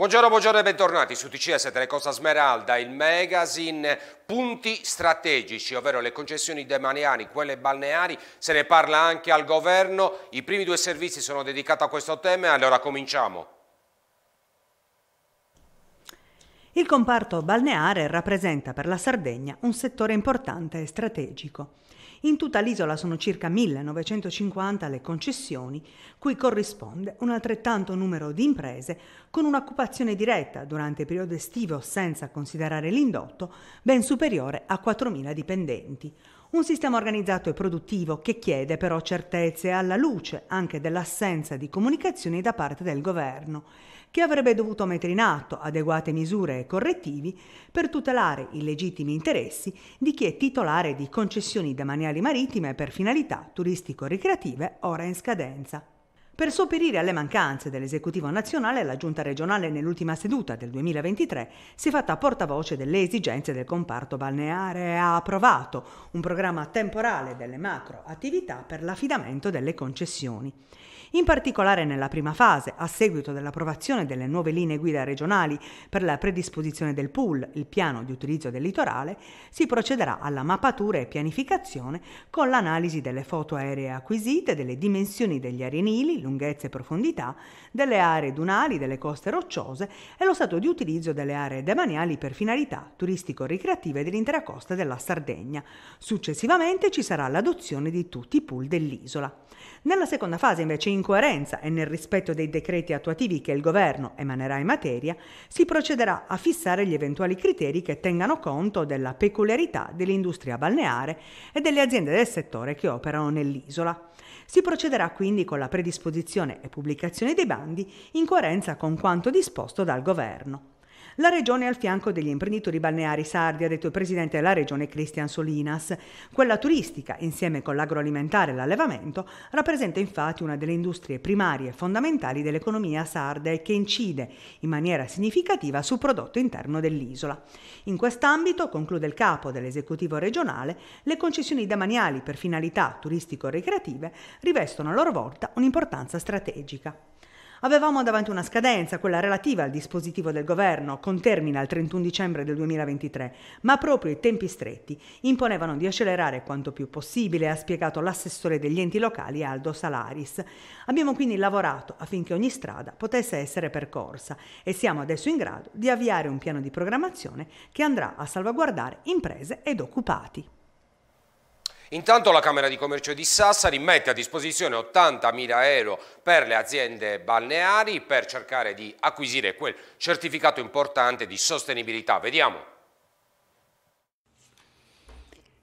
Buongiorno, buongiorno e bentornati su TCS Telecosta Smeralda, il magazine punti strategici, ovvero le concessioni demaniali, quelle balneari, se ne parla anche al governo, i primi due servizi sono dedicati a questo tema, allora cominciamo. Il comparto balneare rappresenta per la Sardegna un settore importante e strategico. In tutta l'isola sono circa 1950 le concessioni, cui corrisponde un altrettanto numero di imprese con un'occupazione diretta durante il periodo estivo senza considerare l'indotto ben superiore a 4.000 dipendenti. Un sistema organizzato e produttivo che chiede però certezze alla luce anche dell'assenza di comunicazioni da parte del governo che avrebbe dovuto mettere in atto adeguate misure e correttivi per tutelare i legittimi interessi di chi è titolare di concessioni demaniali marittime per finalità turistico-ricreative ora in scadenza. Per sopperire alle mancanze dell'esecutivo nazionale, la giunta regionale nell'ultima seduta del 2023 si è fatta portavoce delle esigenze del comparto balneare e ha approvato un programma temporale delle macro attività per l'affidamento delle concessioni. In particolare nella prima fase, a seguito dell'approvazione delle nuove linee guida regionali per la predisposizione del pool, il piano di utilizzo del litorale, si procederà alla mappatura e pianificazione con l'analisi delle foto aeree acquisite, delle dimensioni degli arenili, lunghezza e profondità, delle aree dunali, delle coste rocciose e lo stato di utilizzo delle aree demaniali per finalità turistico-ricreative dell'intera costa della Sardegna. Successivamente ci sarà l'adozione di tutti i pool dell'isola. Nella seconda fase, invece, in coerenza e nel rispetto dei decreti attuativi che il governo emanerà in materia, si procederà a fissare gli eventuali criteri che tengano conto della peculiarità dell'industria balneare e delle aziende del settore che operano nell'isola. Si procederà quindi con la predisposizione e pubblicazione dei bandi in coerenza con quanto disposto dal governo. La regione è al fianco degli imprenditori balneari sardi, ha detto il presidente della regione Cristian Solinas. Quella turistica, insieme con l'agroalimentare e l'allevamento, rappresenta infatti una delle industrie primarie e fondamentali dell'economia sarda e che incide in maniera significativa sul prodotto interno dell'isola. In quest'ambito, conclude il capo dell'esecutivo regionale, le concessioni demaniali per finalità turistico-recreative rivestono a loro volta un'importanza strategica. Avevamo davanti una scadenza, quella relativa al dispositivo del governo, con termine al 31 dicembre del 2023, ma proprio i tempi stretti imponevano di accelerare quanto più possibile, ha spiegato l'assessore degli enti locali Aldo Salaris. Abbiamo quindi lavorato affinché ogni strada potesse essere percorsa e siamo adesso in grado di avviare un piano di programmazione che andrà a salvaguardare imprese ed occupati. Intanto la Camera di Commercio di Sassari mette a disposizione 80.000 euro per le aziende balneari per cercare di acquisire quel certificato importante di sostenibilità. Vediamo.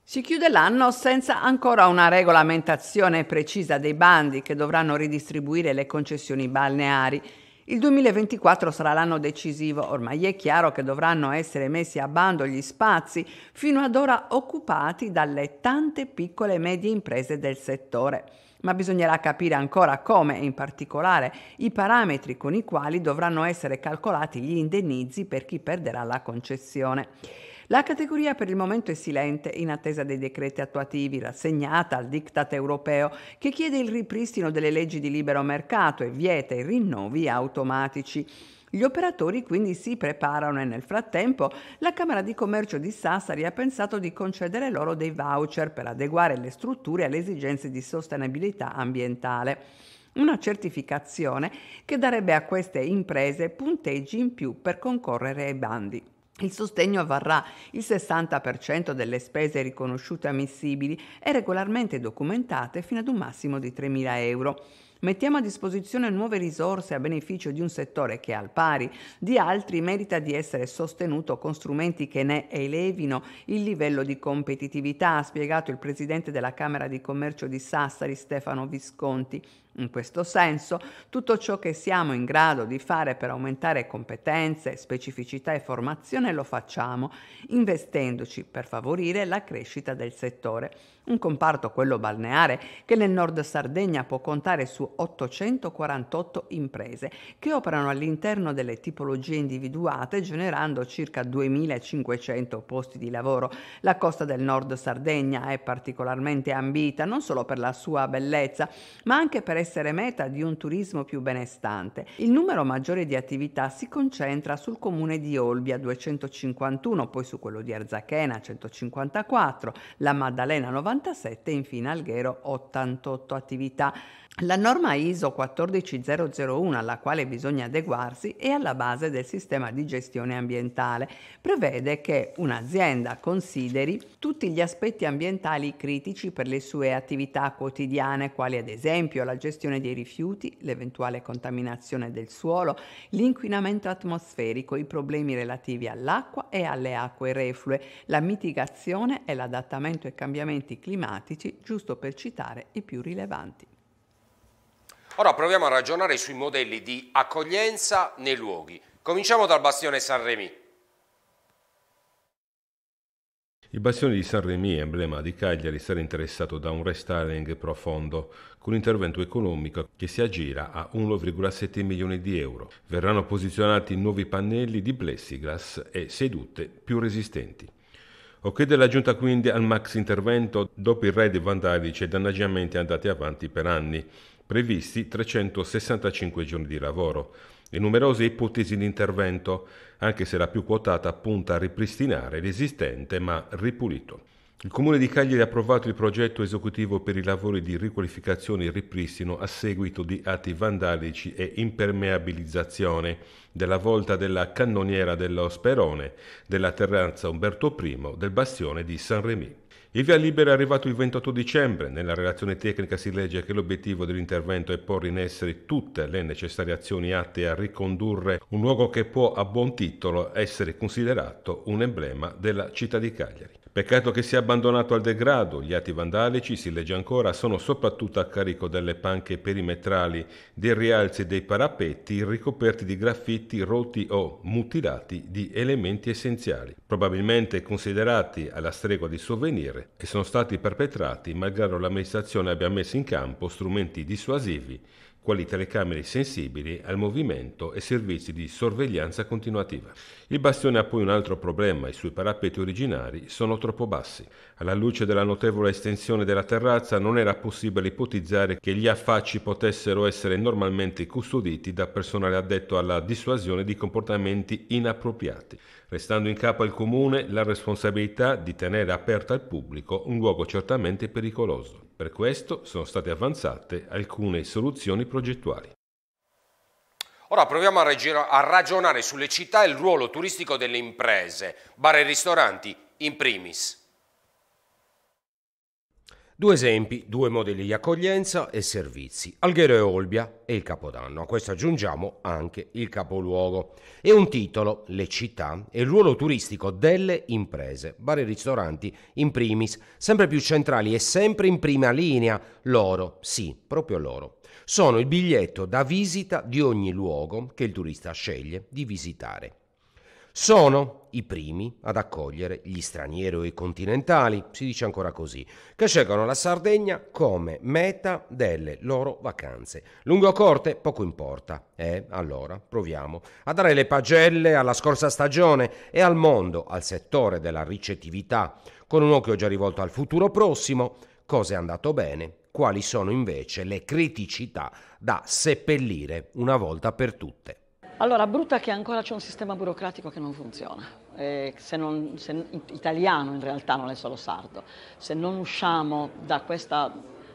Si chiude l'anno senza ancora una regolamentazione precisa dei bandi che dovranno ridistribuire le concessioni balneari. Il 2024 sarà l'anno decisivo, ormai è chiaro che dovranno essere messi a bando gli spazi fino ad ora occupati dalle tante piccole e medie imprese del settore ma bisognerà capire ancora come e in particolare i parametri con i quali dovranno essere calcolati gli indennizi per chi perderà la concessione. La categoria per il momento è silente in attesa dei decreti attuativi, rassegnata al diktat europeo che chiede il ripristino delle leggi di libero mercato e vieta i rinnovi automatici. Gli operatori quindi si preparano e nel frattempo la Camera di Commercio di Sassari ha pensato di concedere loro dei voucher per adeguare le strutture alle esigenze di sostenibilità ambientale. Una certificazione che darebbe a queste imprese punteggi in più per concorrere ai bandi. Il sostegno avvarrà il 60% delle spese riconosciute ammissibili e regolarmente documentate fino ad un massimo di 3.000 euro. Mettiamo a disposizione nuove risorse a beneficio di un settore che, al pari di altri, merita di essere sostenuto con strumenti che ne elevino il livello di competitività, ha spiegato il presidente della Camera di Commercio di Sassari, Stefano Visconti. In questo senso, tutto ciò che siamo in grado di fare per aumentare competenze, specificità e formazione lo facciamo, investendoci per favorire la crescita del settore. Un comparto, quello balneare, che nel nord Sardegna può contare su 848 imprese che operano all'interno delle tipologie individuate generando circa 2.500 posti di lavoro. La costa del nord Sardegna è particolarmente ambita non solo per la sua bellezza ma anche per essere meta di un turismo più benestante. Il numero maggiore di attività si concentra sul comune di Olbia 251, poi su quello di Arzachena 154, la Maddalena 90 97 e infine Alghero 88 attività. La norma ISO 14001 alla quale bisogna adeguarsi è alla base del sistema di gestione ambientale. Prevede che un'azienda consideri tutti gli aspetti ambientali critici per le sue attività quotidiane, quali ad esempio la gestione dei rifiuti, l'eventuale contaminazione del suolo, l'inquinamento atmosferico, i problemi relativi all'acqua e alle acque reflue, la mitigazione e l'adattamento ai cambiamenti climatici, giusto per citare i più rilevanti. Ora proviamo a ragionare sui modelli di accoglienza nei luoghi. Cominciamo dal bastione Sanremi. Il bastione di Sanremi, emblema di Cagliari, sarà interessato da un restyling profondo, con intervento economico che si aggira a 1,7 milioni di euro. Verranno posizionati nuovi pannelli di plessiglas e sedute più resistenti. Ok della giunta quindi al max intervento dopo i raid vandalici e danneggiamenti andati avanti per anni, previsti 365 giorni di lavoro e numerose ipotesi di intervento, anche se la più quotata punta a ripristinare l'esistente ma ripulito. Il Comune di Cagliari ha approvato il progetto esecutivo per i lavori di riqualificazione e ripristino a seguito di atti vandalici e impermeabilizzazione della volta della cannoniera dello Sperone, della terrazza Umberto I, del bastione di San Remi. Il via libera è arrivato il 28 dicembre. Nella relazione tecnica si legge che l'obiettivo dell'intervento è porre in essere tutte le necessarie azioni atte a ricondurre un luogo che può a buon titolo essere considerato un emblema della città di Cagliari. Peccato che sia abbandonato al degrado, gli atti vandalici, si legge ancora, sono soprattutto a carico delle panche perimetrali, dei rialzi e dei parapetti ricoperti di graffiti rotti o mutilati di elementi essenziali, probabilmente considerati alla stregua di souvenir e sono stati perpetrati malgrado l'amministrazione abbia messo in campo strumenti dissuasivi quali telecamere sensibili al movimento e servizi di sorveglianza continuativa. Il bastione ha poi un altro problema, i suoi parapeti originari sono troppo bassi. Alla luce della notevole estensione della terrazza non era possibile ipotizzare che gli affacci potessero essere normalmente custoditi da personale addetto alla dissuasione di comportamenti inappropriati restando in capo al comune la responsabilità di tenere aperto al pubblico un luogo certamente pericoloso. Per questo sono state avanzate alcune soluzioni progettuali. Ora proviamo a, ragionare sulle città e il ruolo turistico delle imprese, bar e ristoranti in primis. Due esempi, due modelli di accoglienza e servizi, Alghero e Olbia e il Capodanno. A questo aggiungiamo anche il capoluogo e un titolo, le città e il ruolo turistico delle imprese, bar e ristoranti in primis, sempre più centrali e sempre in prima linea, loro, sì, proprio loro. Sono il biglietto da visita di ogni luogo che il turista sceglie di visitare sono i primi ad accogliere gli stranieri o i continentali, si dice ancora così, che scelgono la Sardegna come meta delle loro vacanze. Lungo o corte poco importa. E eh, allora proviamo a dare le pagelle alla scorsa stagione e al mondo, al settore della ricettività, con un occhio già rivolto al futuro prossimo, cosa è andato bene, quali sono invece le criticità da seppellire una volta per tutte. Allora, brutta che ancora c'è un sistema burocratico che non funziona, eh, se non, se, italiano in realtà non è solo sardo, se non usciamo da questa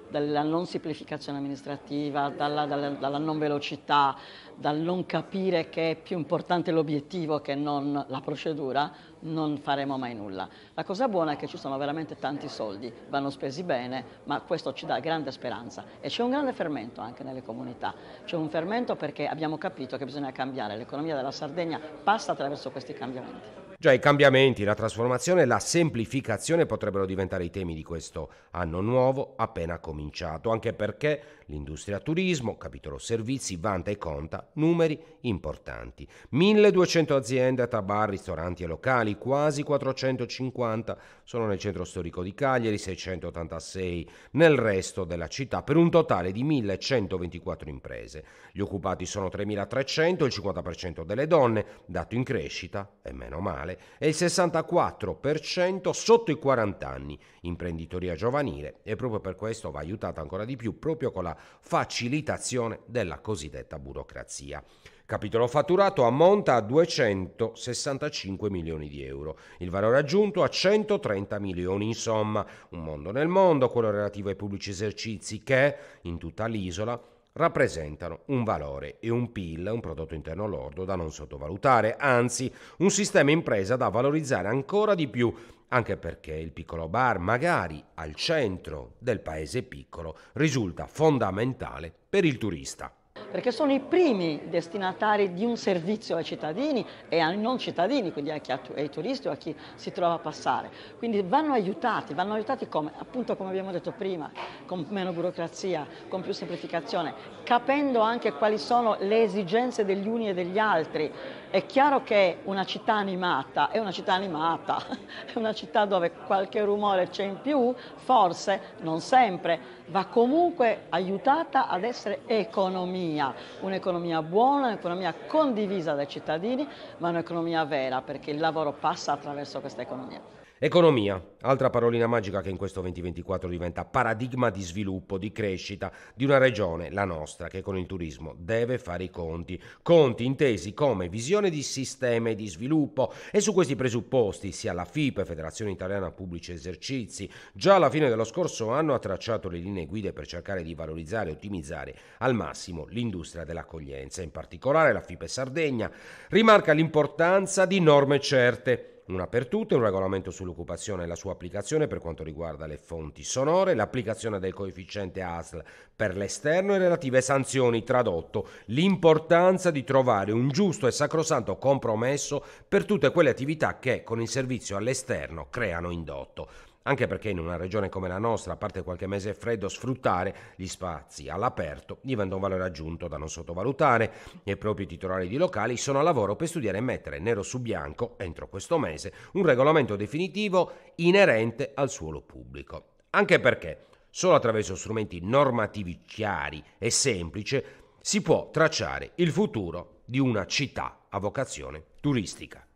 dalla non semplificazione amministrativa, dalla, dalla, dalla, non velocità, dal non capire che è più importante l'obiettivo che non la procedura, non faremo mai nulla. La cosa buona è che ci sono veramente tanti soldi, vanno spesi bene, ma questo ci dà grande speranza e c'è un grande fermento anche nelle comunità. C'è un fermento perché abbiamo capito che bisogna cambiare, l'economia della Sardegna passa attraverso questi cambiamenti. Già i cambiamenti, la trasformazione e la semplificazione potrebbero diventare i temi di questo anno nuovo appena cominciato, anche perché l'industria turismo, capitolo servizi, vanta e conta numeri importanti. 1200 aziende tra bar, ristoranti e locali, quasi 450 sono nel centro storico di Cagliari, 686 nel resto della città, per un totale di 1124 imprese. Gli occupati sono 3300, il 50% delle donne, dato in crescita e meno male nazionale e il 64% sotto i 40 anni. Imprenditoria giovanile e proprio per questo va aiutata ancora di più proprio con la facilitazione della cosiddetta burocrazia. Capitolo fatturato ammonta a 265 milioni di euro, il valore aggiunto a 130 milioni, insomma, un mondo nel mondo, quello relativo ai pubblici esercizi che, in tutta l'isola, rappresentano un valore e un PIL, un prodotto interno lordo, da non sottovalutare, anzi un sistema impresa da valorizzare ancora di più, anche perché il piccolo bar, magari al centro del paese piccolo, risulta fondamentale per il turista. Perché sono i primi destinatari di un servizio ai cittadini e ai non cittadini, quindi anche ai turisti o a chi si trova a passare. Quindi vanno aiutati, vanno aiutati come? Appunto come abbiamo detto prima, con meno burocrazia, con più semplificazione, capendo anche quali sono le esigenze degli uni e degli altri, è chiaro che una città animata è una città animata, è una città dove qualche rumore c'è in più, forse, non sempre, va comunque aiutata ad essere economia, un'economia buona, un'economia condivisa dai cittadini, ma un'economia vera, perché il lavoro passa attraverso questa economia. Economia, altra parolina magica che in questo 2024 diventa paradigma di sviluppo, di crescita di una regione, la nostra, che con il turismo deve fare i conti. Conti intesi come visione di sistema e di sviluppo e su questi presupposti sia la FIPE, Federazione Italiana Pubblici Esercizi, già alla fine dello scorso anno ha tracciato le linee guida per cercare di valorizzare e ottimizzare al massimo l'industria dell'accoglienza. In particolare la FIPE Sardegna rimarca l'importanza di norme certe una per tutte, un regolamento sull'occupazione e la sua applicazione per quanto riguarda le fonti sonore, l'applicazione del coefficiente ASL per l'esterno e relative sanzioni, tradotto l'importanza di trovare un giusto e sacrosanto compromesso per tutte quelle attività che con il servizio all'esterno creano indotto anche perché in una regione come la nostra, a parte qualche mese freddo, sfruttare gli spazi all'aperto diventa un valore aggiunto da non sottovalutare e proprio i titolari di locali sono a lavoro per studiare e mettere nero su bianco, entro questo mese, un regolamento definitivo inerente al suolo pubblico. Anche perché solo attraverso strumenti normativi chiari e semplici si può tracciare il futuro di una città a vocazione turistica.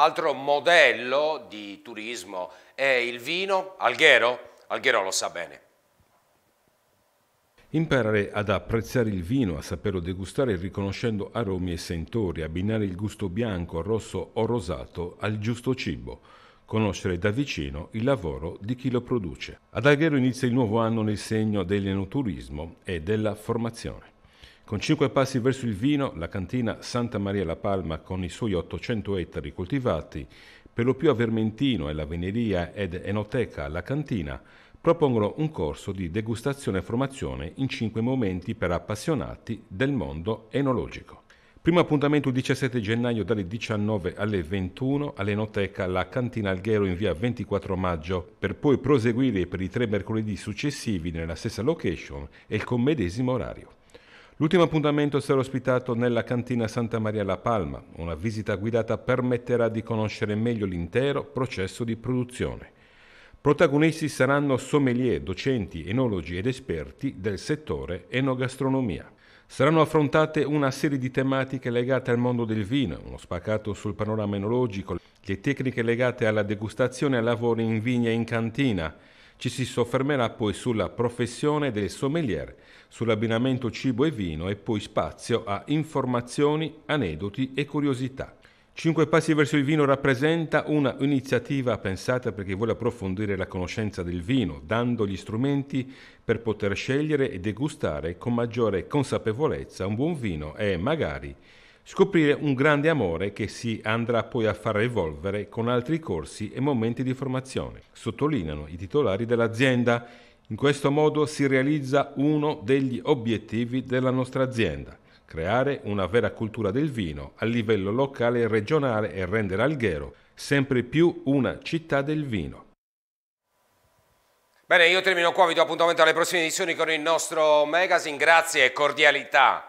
Altro modello di turismo è il vino. Alghero? Alghero lo sa bene. Imparare ad apprezzare il vino, a saperlo degustare riconoscendo aromi e sentori, abbinare il gusto bianco, rosso o rosato al giusto cibo conoscere da vicino il lavoro di chi lo produce. Ad Alghero inizia il nuovo anno nel segno dell'enoturismo e della formazione. Con cinque passi verso il vino, la cantina Santa Maria La Palma con i suoi 800 ettari coltivati, per lo più a Vermentino e la Veneria ed Enoteca La Cantina, propongono un corso di degustazione e formazione in cinque momenti per appassionati del mondo enologico. Primo appuntamento il 17 gennaio dalle 19 alle 21 all'Enoteca La Cantina Alghero in via 24 maggio, per poi proseguire per i tre mercoledì successivi nella stessa location e con medesimo orario. L'ultimo appuntamento sarà ospitato nella cantina Santa Maria La Palma. Una visita guidata permetterà di conoscere meglio l'intero processo di produzione. Protagonisti saranno sommelier, docenti, enologi ed esperti del settore enogastronomia. Saranno affrontate una serie di tematiche legate al mondo del vino, uno spaccato sul panorama enologico, le tecniche legate alla degustazione e ai lavori in vigna e in cantina, ci si soffermerà poi sulla professione del sommelier, sull'abbinamento cibo e vino e poi spazio a informazioni, aneddoti e curiosità. Cinque passi verso il vino rappresenta una iniziativa pensata per chi vuole approfondire la conoscenza del vino, dando gli strumenti per poter scegliere e degustare con maggiore consapevolezza un buon vino e magari Scoprire un grande amore che si andrà poi a far evolvere con altri corsi e momenti di formazione, sottolineano i titolari dell'azienda. In questo modo si realizza uno degli obiettivi della nostra azienda, creare una vera cultura del vino a livello locale e regionale e rendere Alghero sempre più una città del vino. Bene, io termino qua, vi do appuntamento alle prossime edizioni con il nostro magazine, grazie e cordialità.